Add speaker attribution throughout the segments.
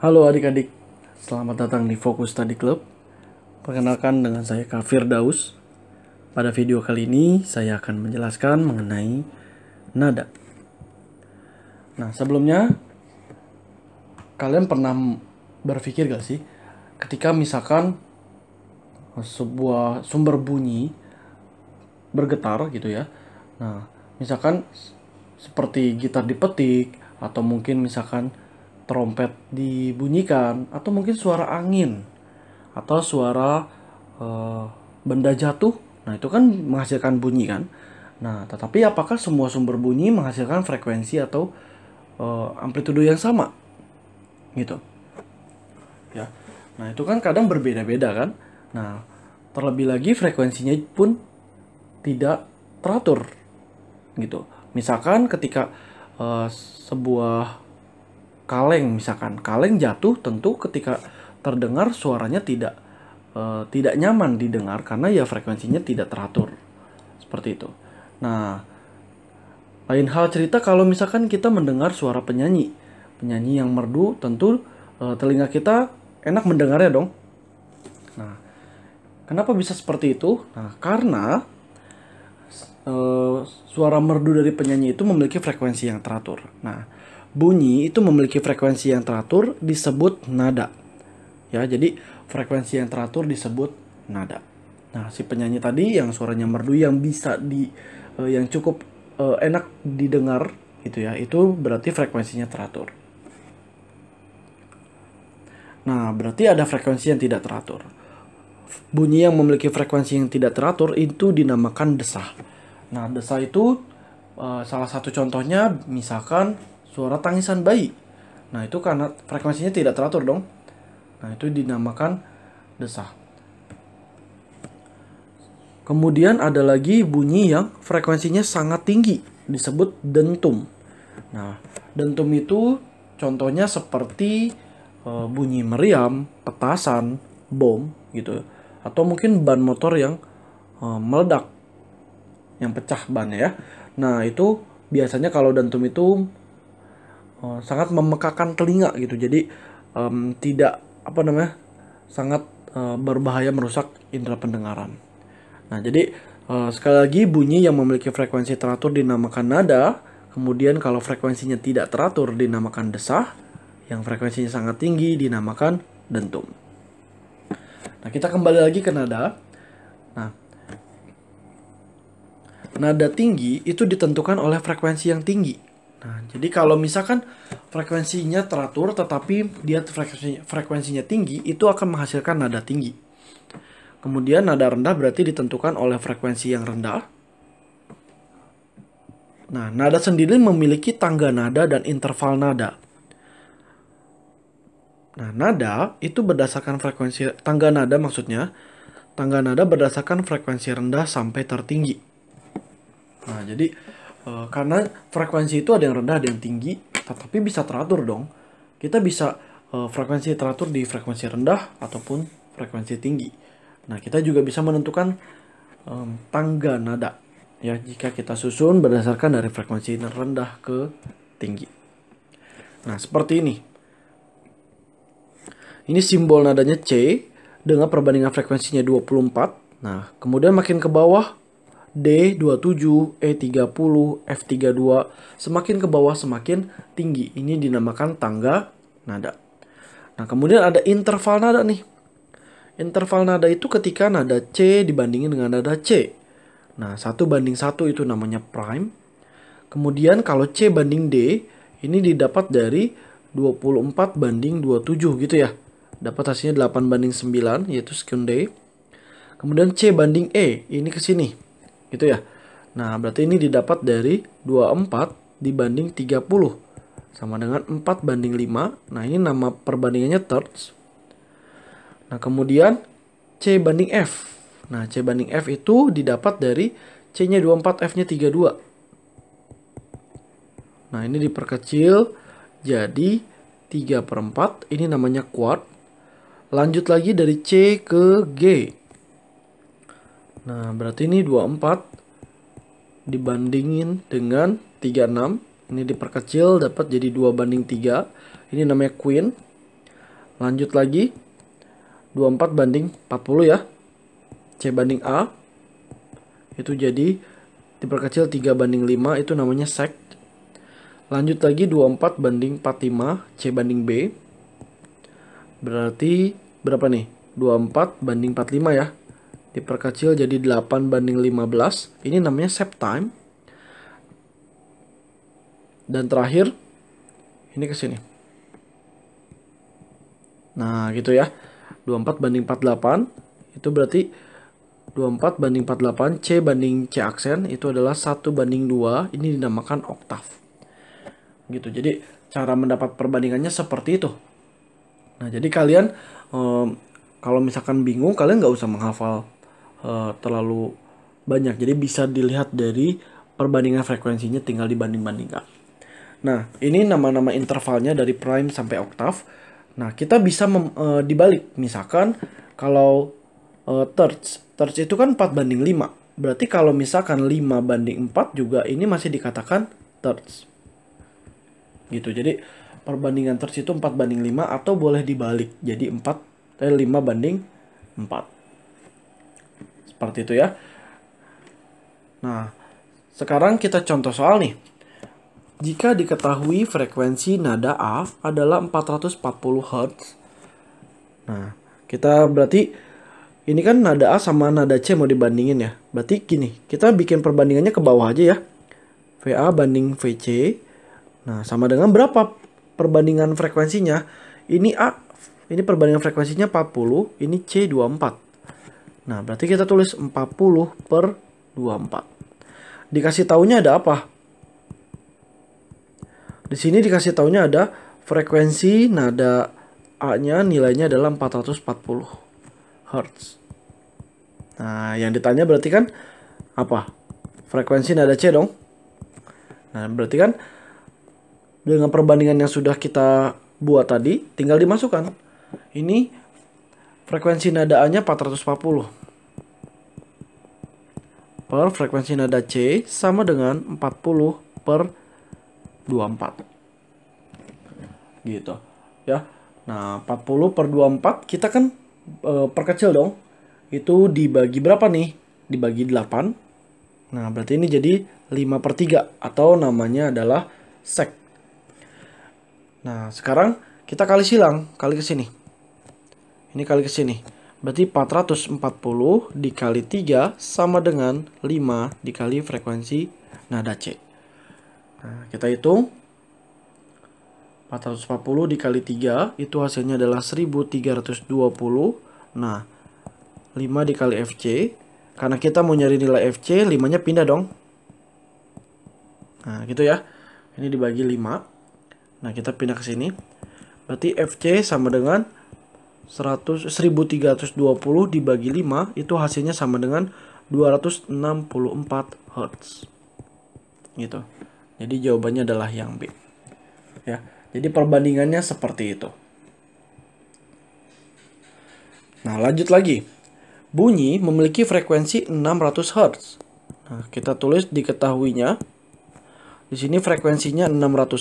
Speaker 1: Halo adik-adik, selamat datang di Fokus Study Club. Perkenalkan dengan saya Kafir Daus. Pada video kali ini saya akan menjelaskan mengenai nada. Nah, sebelumnya kalian pernah berpikir gak sih ketika misalkan sebuah sumber bunyi bergetar gitu ya. Nah, misalkan seperti gitar dipetik atau mungkin misalkan trompet dibunyikan atau mungkin suara angin atau suara e, benda jatuh. Nah, itu kan menghasilkan bunyi kan? Nah, tetapi apakah semua sumber bunyi menghasilkan frekuensi atau e, eh, amplitudo yang sama? Gitu. Ya. Nah, itu kan kadang berbeda-beda kan? Nah, terlebih lagi frekuensinya pun tidak teratur gitu. Misalkan ketika e, sebuah kaleng misalkan kaleng jatuh tentu ketika terdengar suaranya tidak uh, tidak nyaman didengar karena ya frekuensinya tidak teratur seperti itu nah lain hal cerita kalau misalkan kita mendengar suara penyanyi penyanyi yang merdu tentu uh, telinga kita enak mendengarnya dong nah kenapa bisa seperti itu nah karena uh, suara merdu dari penyanyi itu memiliki frekuensi yang teratur nah bunyi itu memiliki frekuensi yang teratur disebut nada. Ya, jadi frekuensi yang teratur disebut nada. Nah, si penyanyi tadi yang suaranya merdu yang bisa di uh, yang cukup uh, enak didengar gitu ya, itu berarti frekuensinya teratur. Nah, berarti ada frekuensi yang tidak teratur. Bunyi yang memiliki frekuensi yang tidak teratur itu dinamakan desah. Nah, desah itu eh, salah satu contohnya misalkan suara tangisan bayi. Nah, itu karena frekuensinya tidak teratur dong. Nah, itu dinamakan desah. Kemudian ada lagi bunyi yang frekuensinya sangat tinggi, disebut dentum. Nah, dentum itu contohnya seperti e, bunyi meriam, petasan, bom gitu, atau mungkin ban motor yang e, meledak, yang pecah ban ya. Nah, itu biasanya kalau dentum itu Eh, sangat memekakan telinga gitu jadi um, tidak apa namanya sangat uh, berbahaya merusak indera pendengaran nah jadi uh, sekali lagi bunyi yang memiliki frekuensi teratur dinamakan nada kemudian kalau frekuensinya tidak teratur dinamakan desah yang frekuensinya sangat tinggi dinamakan dentum nah kita kembali lagi ke nada nah nada tinggi itu ditentukan oleh frekuensi yang tinggi Nah, jadi kalau misalkan frekuensinya teratur tetapi dia frekuensinya, frekuensinya tinggi, itu akan menghasilkan nada tinggi. Kemudian nada rendah berarti ditentukan oleh frekuensi yang rendah. Nah, nada sendiri memiliki tangga nada dan interval nada. Nah, nada itu berdasarkan frekuensi tangga nada maksudnya. Tangga nada berdasarkan frekuensi rendah sampai tertinggi. Nah, jadi Eh, karena frekuensi itu ada yang rendah, ada yang tinggi, tetapi bisa teratur dong. Kita bisa eh, frekuensi teratur di frekuensi rendah ataupun frekuensi tinggi. Nah, kita juga bisa menentukan tangga nada ya jika kita susun berdasarkan dari frekuensi rendah ke tinggi. Nah, seperti ini. Ini simbol nadanya C dengan perbandingan frekuensinya 24. Nah, kemudian makin ke bawah D27, E30, F32, semakin ke bawah semakin tinggi. Ini dinamakan tangga nada. Nah, kemudian ada interval nada nih. Interval nada itu ketika nada C dibandingin dengan nada C. Nah, satu banding satu itu namanya prime. Kemudian kalau C banding D, ini didapat dari 24 banding 27 gitu ya. Dapat hasilnya 8 banding 9, yaitu second day. Kemudian C banding E, ini ke sini gitu ya. Nah, berarti ini didapat dari 24 dibanding 30 sama dengan 4 banding 5. Nah, ini nama perbandingannya thirds. Nah, kemudian C banding F. Nah, C banding F itu didapat dari C-nya 24, F-nya 32. Nah, ini diperkecil jadi 3 per 4. Ini namanya quad. Lanjut lagi dari C ke G. Nah, berarti ini 24 dibandingin dengan 36. Ini diperkecil dapat jadi 2 banding 3. Ini namanya queen. Lanjut lagi. 24 banding 40 ya. C banding A. Itu jadi diperkecil 3 banding 5. Itu namanya sec. Lanjut lagi 24 banding 45. C banding B. Berarti berapa nih? 24 banding 45 ya diperkecil jadi 8 banding 15. Ini namanya save time. Dan terakhir, ini ke sini. Nah, gitu ya. 24 banding 48, itu berarti 24 banding 48, C banding C aksen, itu adalah 1 banding 2, ini dinamakan oktav. Gitu, jadi cara mendapat perbandingannya seperti itu. Nah, jadi kalian um, kalau misalkan bingung, kalian nggak usah menghafal uh, terlalu banyak. Jadi bisa dilihat dari perbandingan frekuensinya tinggal dibanding-bandingkan. Nah, ini nama-nama intervalnya dari prime sampai oktav. Nah, kita bisa mem, uh, dibalik. Misalkan kalau uh, thirds, thirds itu kan 4 banding 5. Berarti kalau misalkan 5 banding 4 juga ini masih dikatakan thirds. Gitu. Jadi perbandingan thirds itu 4 banding 5 atau boleh dibalik. Jadi 4 eh, 5 banding 4. Seperti itu ya. Nah, sekarang kita contoh soal nih. Jika diketahui frekuensi nada A adalah 440 Hz. Nah, kita berarti ini kan nada A sama nada C mau dibandingin ya. Berarti gini, kita bikin perbandingannya ke bawah aja ya. VA banding VC. Nah, sama dengan berapa perbandingan frekuensinya? Ini A, ini perbandingan frekuensinya 40, ini C 24. Nah, berarti kita tulis 40 per 24. Dikasih tahunya ada apa? Di sini dikasih tahunya ada frekuensi nada A-nya nilainya adalah 440 Hz. Nah, yang ditanya berarti kan apa? Frekuensi nada C dong. Nah, berarti kan dengan perbandingan yang sudah kita buat tadi, tinggal dimasukkan. Ini Frekuensi nada A-nya 440 per frekuensi nada C sama dengan 40 per 24. Gitu. Ya. Nah, 40 per 24 kita kan e, perkecil dong. Itu dibagi berapa nih? Dibagi 8. Nah, berarti ini jadi 5 per 3 atau namanya adalah sek. Nah, sekarang kita kali silang, kali ke sini. Ini kali ke sini. Berarti 440 dikali 3 sama dengan 5 dikali frekuensi nada C. Nah, kita hitung. 440 dikali 3 itu hasilnya adalah 1320. Nah, 5 dikali FC. Karena kita mau nyari nilai FC, 5-nya pindah dong. Nah, gitu ya. Ini dibagi 5. Nah, kita pindah ke sini. Berarti FC sama dengan 100 1320 dibagi 5 itu hasilnya sama dengan 264 Hz. Gitu. Jadi jawabannya adalah yang B. Ya. Jadi perbandingannya seperti itu. Nah, lanjut lagi. Bunyi memiliki frekuensi 600 Hz. Nah, kita tulis diketahuinya di sini frekuensinya 600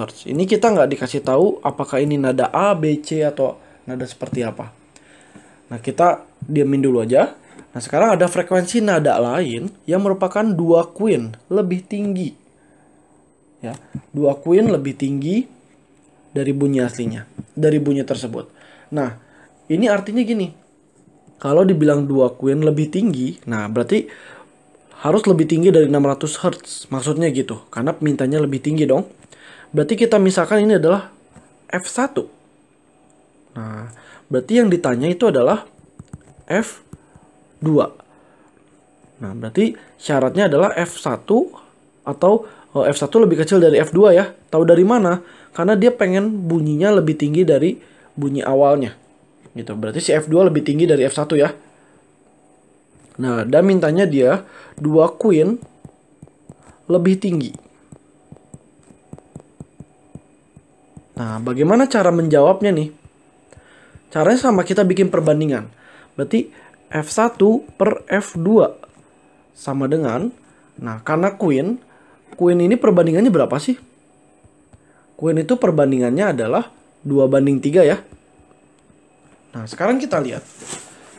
Speaker 1: Hz. Ini kita nggak dikasih tahu apakah ini nada A, B, C atau nada seperti apa. Nah, kita diamin dulu aja. Nah, sekarang ada frekuensi nada lain yang merupakan dua queen lebih tinggi. Ya, dua queen lebih tinggi dari bunyi aslinya, dari bunyi tersebut. Nah, ini artinya gini. Kalau dibilang dua queen lebih tinggi, nah berarti harus lebih tinggi dari 600 Hz. Maksudnya gitu, karena mintanya lebih tinggi dong. Berarti kita misalkan ini adalah F1 Nah, berarti yang ditanya itu adalah F2. Nah, berarti syaratnya adalah F1 atau F1 lebih kecil dari F2 ya. Tahu dari mana? Karena dia pengen bunyinya lebih tinggi dari bunyi awalnya. Gitu. Berarti si F2 lebih tinggi dari F1 ya. Nah, dan mintanya dia 2 queen lebih tinggi. Nah, bagaimana cara menjawabnya nih? Caranya sama kita bikin perbandingan. Berarti F1 per F2 sama dengan nah karena Queen Queen ini perbandingannya berapa sih? Queen itu perbandingannya adalah 2 banding 3 ya. Nah, sekarang kita lihat.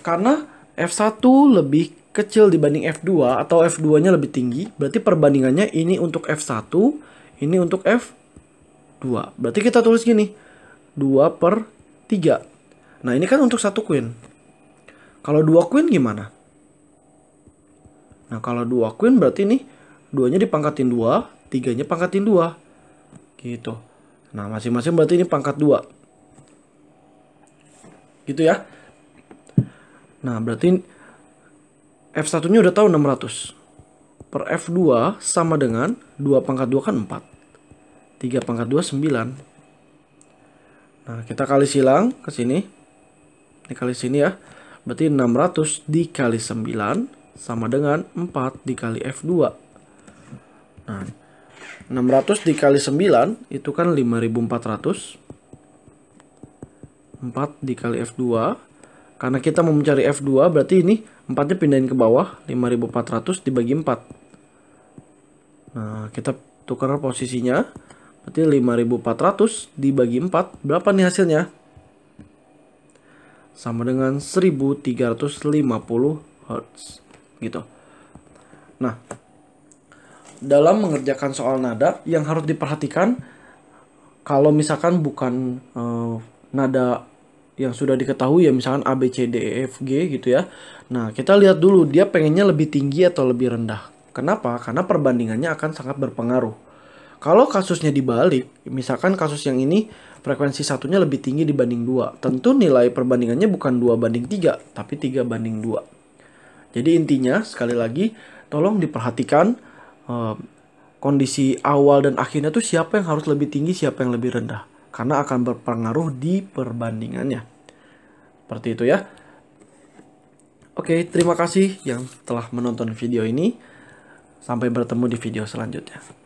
Speaker 1: Karena F1 lebih kecil dibanding F2 atau F2-nya lebih tinggi, berarti perbandingannya ini untuk F1, ini untuk F2. Berarti kita tulis gini. 2 per 3. Nah ini kan untuk satu queen. Kalau dua queen gimana? Nah kalau dua queen berarti nih duanya dipangkatin dua, tiganya pangkatin dua, gitu. Nah masing-masing berarti ini pangkat dua, gitu ya. Nah berarti F1 nya udah tahu 600 per F2 sama dengan 2 pangkat 2 kan 4 3 pangkat 2 9 Nah kita kali silang ke sini dikali sini ya. Berarti 600 dikali 9 sama dengan 4 dikali F2. Nah, 600 dikali 9 itu kan 5400. 4 dikali F2. Karena kita mau mencari F2 berarti ini 4-nya pindahin ke bawah. 5400 dibagi 4. Nah, kita tukar posisinya. Berarti 5400 dibagi 4. Berapa nih hasilnya? sama dengan 1350 Hz gitu. Nah, dalam mengerjakan soal nada yang harus diperhatikan kalau misalkan bukan uh, nada yang sudah diketahui ya misalkan A B C D E F G gitu ya. Nah, kita lihat dulu dia pengennya lebih tinggi atau lebih rendah. Kenapa? Karena perbandingannya akan sangat berpengaruh. Kalau kasusnya dibalik, misalkan kasus yang ini frekuensi satunya lebih tinggi dibanding dua. Tentu nilai perbandingannya bukan dua banding tiga, tapi tiga banding dua. Jadi intinya sekali lagi tolong diperhatikan eh, kondisi awal dan akhirnya tuh siapa yang harus lebih tinggi, siapa yang lebih rendah. Karena akan berpengaruh di perbandingannya. Seperti itu ya. Oke, terima kasih yang telah menonton video ini. Sampai bertemu di video selanjutnya.